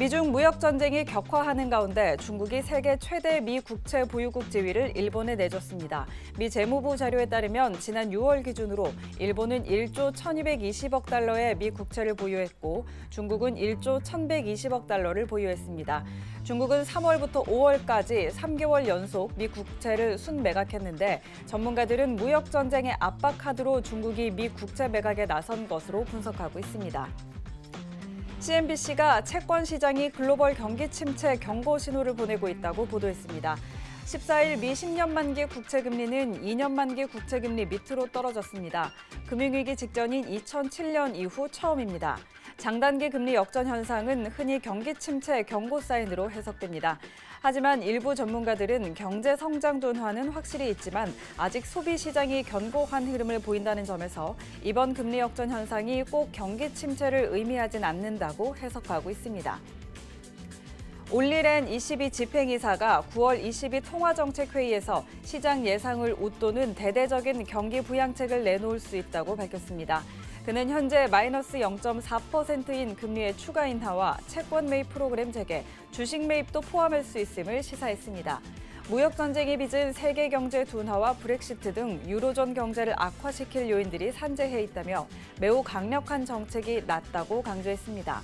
미중 무역 전쟁이 격화하는 가운데 중국이 세계 최대 미 국채 보유국 지위를 일본에 내줬습니다. 미 재무부 자료에 따르면 지난 6월 기준으로 일본은 1조 1,220억 달러의 미 국채를 보유했고 중국은 1조 1,120억 달러를 보유했습니다. 중국은 3월부터 5월까지 3개월 연속 미 국채를 순 매각했는데 전문가들은 무역 전쟁의 압박하드로 중국이 미 국채 매각에 나선 것으로 분석하고 있습니다. CNBC가 채권 시장이 글로벌 경기 침체 경고 신호를 보내고 있다고 보도했습니다. 14일 미 10년 만기 국채 금리는 2년 만기 국채 금리 밑으로 떨어졌습니다. 금융위기 직전인 2007년 이후 처음입니다. 장단기 금리 역전 현상은 흔히 경기 침체 경고 사인으로 해석됩니다. 하지만 일부 전문가들은 경제 성장 둔화는 확실히 있지만 아직 소비 시장이 견고한 흐름을 보인다는 점에서 이번 금리 역전 현상이 꼭 경기 침체를 의미하진 않는다고 해석하고 있습니다. 올리렌 22 집행이사가 9월 22 통화정책회의에서 시장 예상을 웃도는 대대적인 경기 부양책을 내놓을 수 있다고 밝혔습니다. 그는 현재 마이너스 0.4%인 금리의 추가 인하와 채권 매입 프로그램 재개, 주식 매입도 포함할 수 있음을 시사했습니다. 무역 전쟁이 빚은 세계 경제 둔화와 브렉시트 등 유로존 경제를 악화시킬 요인들이 산재해 있다며 매우 강력한 정책이 낮다고 강조했습니다.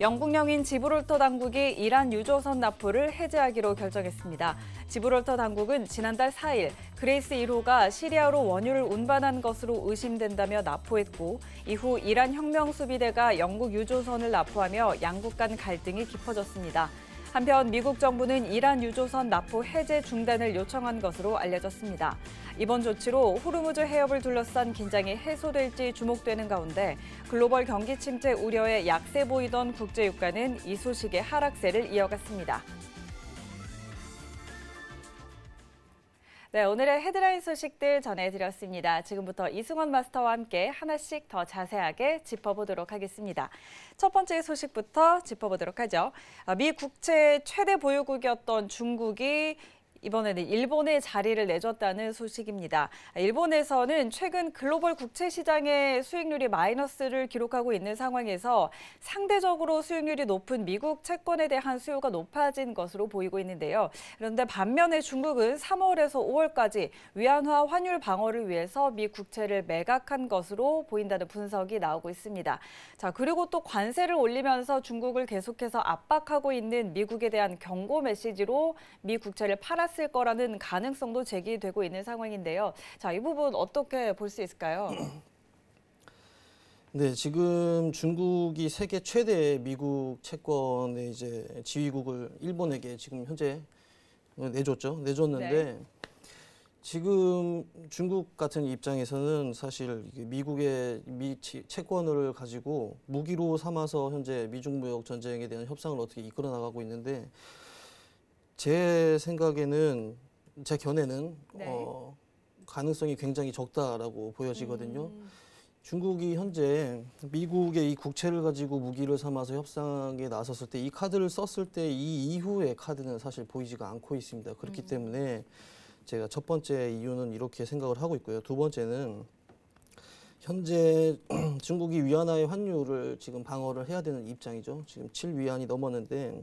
영국 령인 지브롤터 당국이 이란 유조선 납포를 해제하기로 결정했습니다. 지브롤터 당국은 지난달 4일 그레이스 1호가 시리아로 원유를 운반한 것으로 의심된다며 납포했고 이후 이란 혁명수비대가 영국 유조선을 납포하며 양국 간 갈등이 깊어졌습니다. 한편 미국 정부는 이란 유조선 납포 해제 중단을 요청한 것으로 알려졌습니다. 이번 조치로 호르무즈 해협을 둘러싼 긴장이 해소될지 주목되는 가운데 글로벌 경기 침체 우려에 약세 보이던 국제유가는 이 소식의 하락세를 이어갔습니다. 네, 오늘의 헤드라인 소식들 전해드렸습니다. 지금부터 이승원 마스터와 함께 하나씩 더 자세하게 짚어보도록 하겠습니다. 첫 번째 소식부터 짚어보도록 하죠. 어, 미 국채 최대 보유국이었던 중국이 이번에는 네, 일본의 자리를 내줬다는 소식입니다. 일본에서는 최근 글로벌 국채 시장의 수익률이 마이너스를 기록하고 있는 상황에서 상대적으로 수익률이 높은 미국 채권에 대한 수요가 높아진 것으로 보이고 있는데요. 그런데 반면에 중국은 3월에서 5월까지 위안화 환율 방어를 위해서 미 국채를 매각한 것으로 보인다는 분석이 나오고 있습니다. 자, 그리고 또 관세를 올리면서 중국을 계속해서 압박하고 있는 미국에 대한 경고 메시지로 미 국채를 팔아 올랐을 거라는 가능성도 제기되고 있는 상황인데요. 자, 이 부분 어떻게 볼 수 있을까요? 네, 지금 중국이 세계 최대 미국 채권의 이제 지휘국을 일본에게 지금 현재 내줬죠. 내줬는데 네. 지금 중국 같은 입장에서는 사실 미국의 미 채권을 가지고 무기로 삼아서 현재 미중 무역 전쟁에 대한 협상을 어떻게 이끌어 나가고 있는데 제 생각에는 제 견해는 네. 어, 가능성이 굉장히 적다라고 보여지거든요. 음. 중국이 현재 미국의 이 국채를 가지고 무기를 삼아서 협상에 나섰을 때 이 카드를 썼을 때 이 이후의 카드는 사실 보이지가 않고 있습니다. 그렇기 음. 때문에 제가 첫 번째 이유는 이렇게 생각을 하고 있고요. 두 번째는 현재 중국이 위안화의 환율을 지금 방어를 해야 되는 입장이죠. 지금 7위안이 넘었는데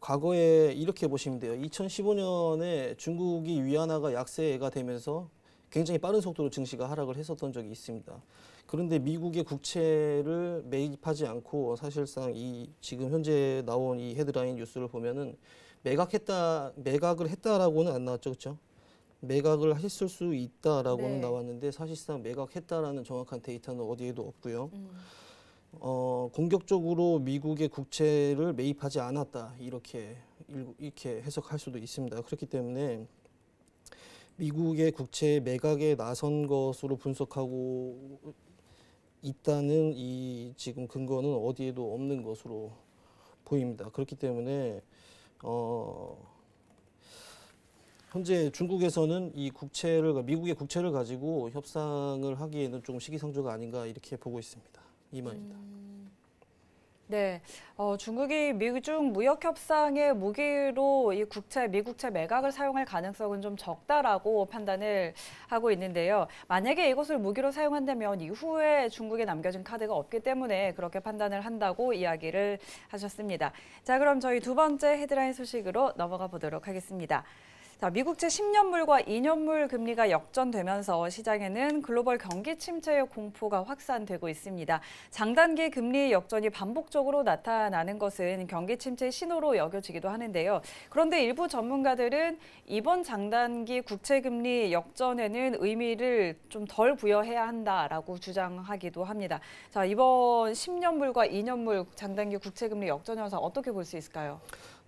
과거에 이렇게 보시면 돼요. 2015년에 중국이 위안화가 약세가 되면서 굉장히 빠른 속도로 증시가 하락을 했었던 적이 있습니다. 그런데 미국의 국채를 매입하지 않고 사실상 이 지금 현재 나온 이 헤드라인 뉴스를 보면은 매각했다 매각을 했다라고는 안 나왔죠, 그렇죠? 매각을 했을 수 있다라고는 네. 나왔는데 사실상 매각했다라는 정확한 데이터는 어디에도 없고요. 음. 어, 공격적으로 미국의 국채를 매입하지 않았다 이렇게 이렇게 해석할 수도 있습니다. 그렇기 때문에 미국의 국채 매각에 나선 것으로 분석하고 있다는 이 지금 근거는 어디에도 없는 것으로 보입니다. 그렇기 때문에 어 현재 중국에서는 이 국채를 미국의 국채를 가지고 협상을 하기에는 좀 시기상조가 아닌가 이렇게 보고 있습니다. 이만이다. 음. 네, 어, 중국이 미중 무역 협상의 무기로 이 국채, 미국채 매각을 사용할 가능성은 좀 적다라고 판단을 하고 있는데요. 만약에 이것을 무기로 사용한다면 이후에 중국에 남겨진 카드가 없기 때문에 그렇게 판단을 한다고 이야기를 하셨습니다. 자, 그럼 저희 두 번째 헤드라인 소식으로 넘어가 보도록 하겠습니다. 자, 미국 제10년물과 2년물 금리가 역전되면서 시장에는 글로벌 경기 침체의 공포가 확산되고 있습니다. 장단기 금리 역전이 반복적으로 나타나는 것은 경기 침체 의 신호로 여겨지기도 하는데요. 그런데 일부 전문가들은 이번 장단기 국채 금리 역전에는 의미를 좀 덜 부여해야 한다라고 주장하기도 합니다. 자, 이번 10년물과 2년물 장단기 국채 금리 역전 현상 어떻게 볼 수 있을까요?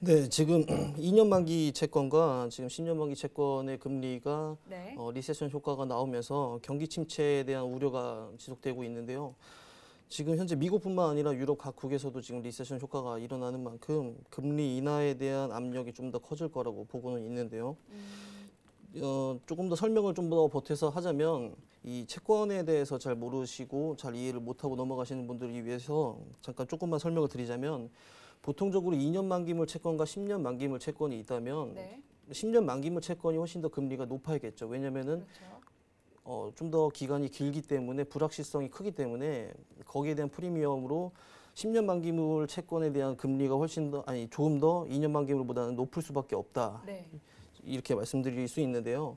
네, 지금 2년 만기 채권과 지금 10년 만기 채권의 금리가 네. 어, 리세션 효과가 나오면서 경기 침체에 대한 우려가 지속되고 있는데요. 지금 현재 미국뿐만 아니라 유럽 각국에서도 지금 리세션 효과가 일어나는 만큼 금리 인하에 대한 압력이 좀 더 커질 거라고 보고는 있는데요. 음. 어, 조금 더 설명을 좀더 보태서 하자면 이 채권에 대해서 잘 모르시고 잘 이해를 못하고 넘어가시는 분들을 위해서 잠깐 조금만 설명을 드리자면 보통적으로 2년 만기물 채권과 10년 만기물 채권이 있다면 네. 10년 만기물 채권이 훨씬 더 금리가 높아야겠죠. 왜냐면은 그렇죠. 어, 좀 더 기간이 길기 때문에 불확실성이 크기 때문에 거기에 대한 프리미엄으로 10년 만기물 채권에 대한 금리가 훨씬 더 아니 조금 더 2년 만기물보다는 높을 수밖에 없다. 네. 이렇게 말씀드릴 수 있는데요.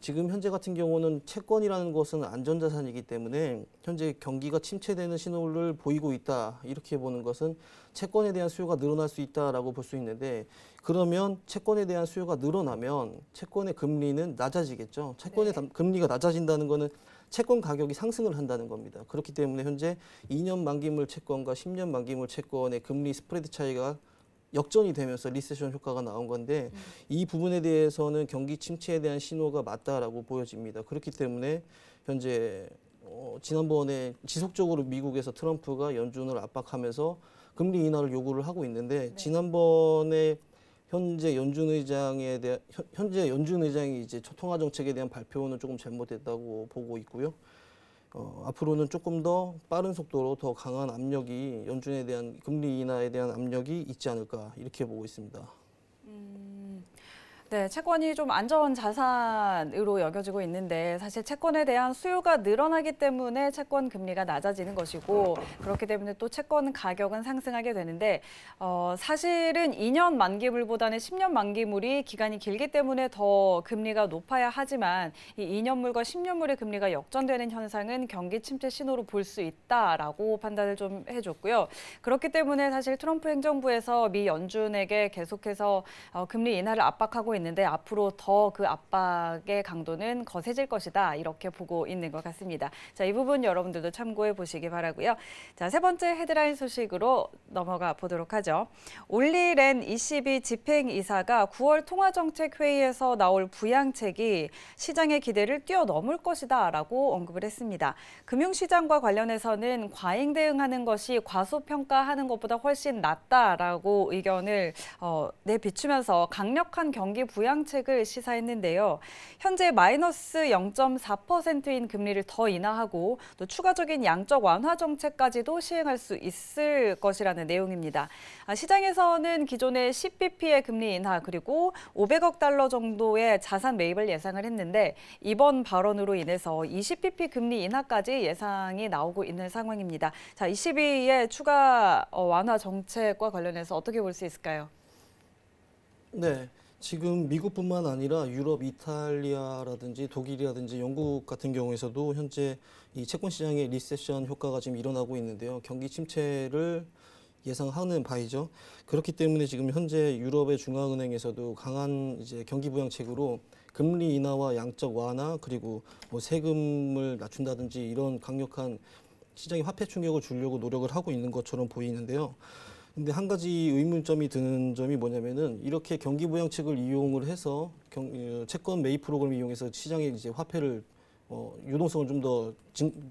지금 현재 같은 경우는 채권이라는 것은 안전자산이기 때문에 현재 경기가 침체되는 신호를 보이고 있다 이렇게 보는 것은 채권에 대한 수요가 늘어날 수 있다라고 볼 수 있는데 그러면 채권에 대한 수요가 늘어나면 채권의 금리는 낮아지겠죠. 채권의 네. 금리가 낮아진다는 것은 채권 가격이 상승을 한다는 겁니다. 그렇기 때문에 현재 2년 만기물 채권과 10년 만기물 채권의 금리 스프레드 차이가 역전이 되면서 리세션 효과가 나온 건데 음. 이 부분에 대해서는 경기 침체에 대한 신호가 맞다라고 보여집니다. 그렇기 때문에 현재 어, 지난번에 지속적으로 미국에서 트럼프가 연준을 압박하면서 금리 인하를 요구를 하고 있는데 네. 지난번에 현재 연준 의장에 대한 현재 연준 의장이 이제 초 통화 정책에 대한 발표는 조금 잘못됐다고 보고 있고요. 어, 앞으로는 조금 더 빠른 속도로 더 강한 압력이 연준에 대한 금리 인하에 대한 압력이 있지 않을까 이렇게 보고 있습니다. 음. 네, 채권이 좀 안전 자산으로 여겨지고 있는데 사실 채권에 대한 수요가 늘어나기 때문에 채권 금리가 낮아지는 것이고 그렇기 때문에 또 채권 가격은 상승하게 되는데 어, 사실은 2년 만기물보다는 10년 만기물이 기간이 길기 때문에 더 금리가 높아야 하지만 이 2년물과 10년물의 금리가 역전되는 현상은 경기 침체 신호로 볼 수 있다라고 판단을 좀 해줬고요. 그렇기 때문에 사실 트럼프 행정부에서 미 연준에게 계속해서 어, 금리 인하를 압박하고 있는데 앞으로 더 그 압박의 강도는 거세질 것이다 이렇게 보고 있는 것 같습니다. 자, 이 부분 여러분들도 참고해 보시기 바라고요. 자, 세 번째 헤드라인 소식으로 넘어가 보도록 하죠. 올리렌 22 집행이사가 9월 통화정책회의에서 나올 부양책이 시장의 기대를 뛰어넘을 것이다 라고 언급을 했습니다. 금융시장과 관련해서는 과잉 대응하는 것이 과소평가하는 것보다 훨씬 낫다라고 의견을 어, 내비추면서 강력한 경기 부양책을 시사했는데요. 현재 마이너스 0.4%인 금리를 더 인하하고 또 추가적인 양적 완화 정책까지도 시행할 수 있을 것이라는 내용입니다. 아, 시장에서는 기존의 10bp의 금리 인하 그리고 500억 달러 정도의 자산 매입을 예상을 했는데 이번 발언으로 인해서 20bp 금리 인하까지 예상이 나오고 있는 상황입니다. 자, 22의 추가 어, 완화 정책과 관련해서 어떻게 볼 수 있을까요? 네. 지금 미국뿐만 아니라 유럽, 이탈리아라든지 독일이라든지 영국 같은 경우에서도 현재 이 채권 시장의 리세션 효과가 지금 일어나고 있는데요. 경기 침체를 예상하는 바이죠. 그렇기 때문에 지금 현재 유럽의 중앙은행에서도 강한 이제 경기 부양책으로 금리 인하와 양적 완화 그리고 뭐 세금을 낮춘다든지 이런 강력한 시장의 화폐 충격을 주려고 노력을 하고 있는 것처럼 보이는데요. 근데 한 가지 의문점이 드는 점이 뭐냐면은 이렇게 경기 부양책을 이용을 해서 경, 어, 채권 매입 프로그램을 이용해서 시장에 이제 화폐를 어, 유동성을 좀 더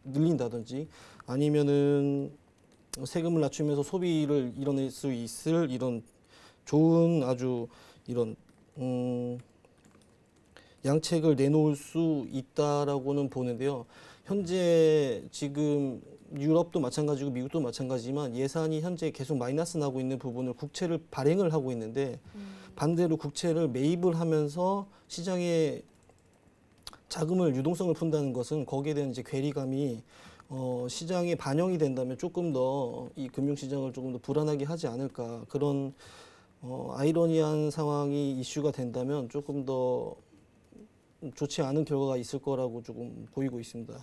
늘린다든지 아니면은 세금을 낮추면서 소비를 이뤄낼 수 있을 이런 좋은 아주 이런 음, 양책을 내놓을 수 있다라고는 보는데요. 현재 지금 유럽도 마찬가지고 미국도 마찬가지지만 예산이 현재 계속 마이너스 나고 있는 부분을 국채를 발행을 하고 있는데 음. 반대로 국채를 매입을 하면서 시장에 자금을 유동성을 푼다는 것은 거기에 대한 이제 괴리감이 어, 시장에 반영이 된다면 조금 더 이 금융시장을 조금 더 불안하게 하지 않을까 그런 어, 아이러니한 상황이 이슈가 된다면 조금 더 좋지 않은 결과가 있을 거라고 조금 보이고 있습니다.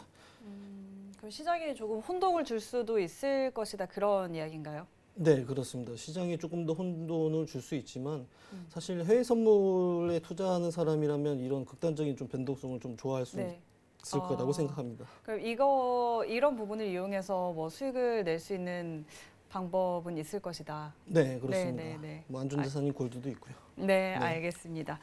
그럼 시장이 조금 혼동을 줄 수도 있을 것이다 그런 이야기인가요? 네, 그렇습니다. 시장에 조금 더 혼돈을 줄 수 있지만 음. 사실 해외 선물에 투자하는 사람이라면 이런 극단적인 좀 변동성을 좀 좋아할 수 네. 있을 아, 거라고 생각합니다. 그럼 이거 이런 부분을 이용해서 뭐 수익을 낼 수 있는 방법은 있을 것이다. 네, 그렇습니다. 네, 네, 네. 뭐 안전자산인 아. 골드도 있고요. 네, 네, 알겠습니다.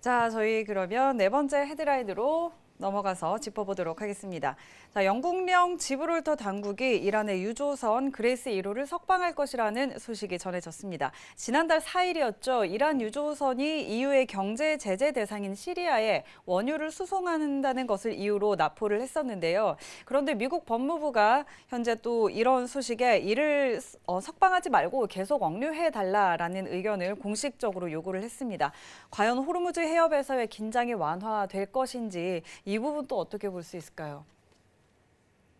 자, 저희 그러면 네 번째 헤드라인으로 넘어가서 짚어보도록 하겠습니다. 자, 영국령 지브롤터 당국이 이란의 유조선 그레이스 1호를 석방할 것이라는 소식이 전해졌습니다. 지난달 4일이었죠. 이란 유조선이 EU의 경제 제재 대상인 시리아에 원유를 수송한다는 것을 이유로 납포를 했었는데요. 그런데 미국 법무부가 현재 또 이런 소식에 이를 어, 석방하지 말고 계속 억류해달라라는 의견을 공식적으로 요구를 했습니다. 과연 호르무즈 해협에서의 긴장이 완화될 것인지 이 부분 또 어떻게 볼 수 있을까요?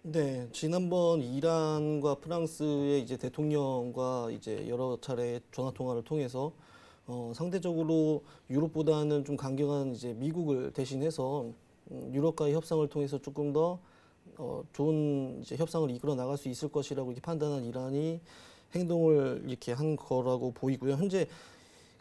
네, 지난번 이란과 프랑스의 이제 대통령과 이제 여러 차례 전화 통화를 통해서 어, 상대적으로 유럽보다는 좀 강경한 이제 미국을 대신해서 음, 유럽과의 협상을 통해서 조금 더 어, 좋은 이제 협상을 이끌어 나갈 수 있을 것이라고 이렇게 판단한 이란이 행동을 이렇게 한 거라고 보이고요. 현재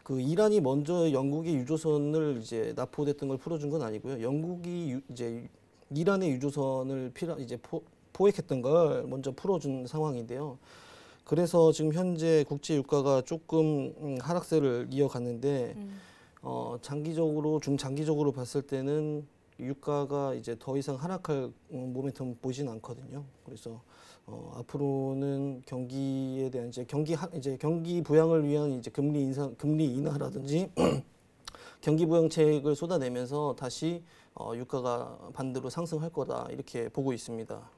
그 이란이 먼저 영국의 유조선을 이제 납포됐던 걸 풀어준 건 아니고요. 영국이 유, 이제 이란의 유조선을 피라 이제 포, 포획했던 걸 먼저 풀어준 상황인데요. 그래서 지금 현재 국제 유가가 조금 음, 하락세를 이어갔는데 음. 어, 장기적으로 중장기적으로 봤을 때는 유가가 이제 더 이상 하락할 음, 모멘텀 보진 이 않거든요. 그래서 어, 앞으로는 경기에 대한 이제 경기 이제 경기 부양을 위한 이제 금리 인상 금리 인하라든지 경기 부양책을 쏟아내면서 다시 어, 유가가 반대로 상승할 거다 이렇게 보고 있습니다.